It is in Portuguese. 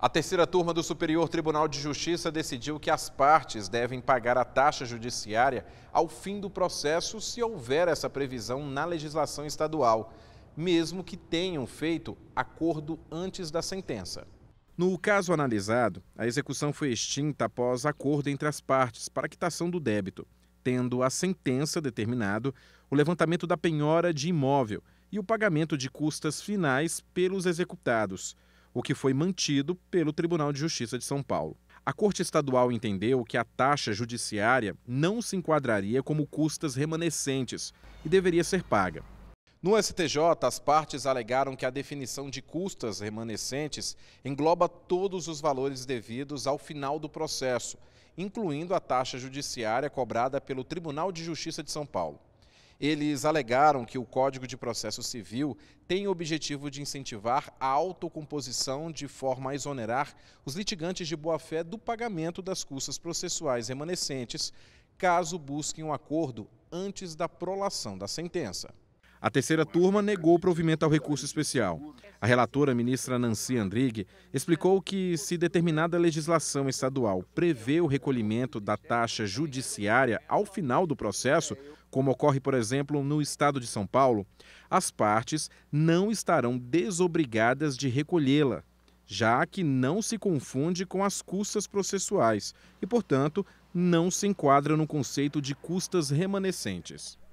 A terceira turma do Superior Tribunal de Justiça decidiu que as partes devem pagar a taxa judiciária ao fim do processo se houver essa previsão na legislação estadual, mesmo que tenham feito acordo antes da sentença. No caso analisado, a execução foi extinta após acordo entre as partes para quitação do débito, tendo a sentença determinado o levantamento da penhora de imóvel e o pagamento de custas finais pelos executados o que foi mantido pelo Tribunal de Justiça de São Paulo. A Corte Estadual entendeu que a taxa judiciária não se enquadraria como custas remanescentes e deveria ser paga. No STJ, as partes alegaram que a definição de custas remanescentes engloba todos os valores devidos ao final do processo, incluindo a taxa judiciária cobrada pelo Tribunal de Justiça de São Paulo. Eles alegaram que o Código de Processo Civil tem o objetivo de incentivar a autocomposição de forma a exonerar os litigantes de boa-fé do pagamento das custas processuais remanescentes, caso busquem um acordo antes da prolação da sentença. A terceira turma negou o provimento ao recurso especial. A relatora, a ministra Nancy Andrighi, explicou que, se determinada legislação estadual prevê o recolhimento da taxa judiciária ao final do processo, como ocorre, por exemplo, no estado de São Paulo, as partes não estarão desobrigadas de recolhê-la, já que não se confunde com as custas processuais e, portanto, não se enquadra no conceito de custas remanescentes.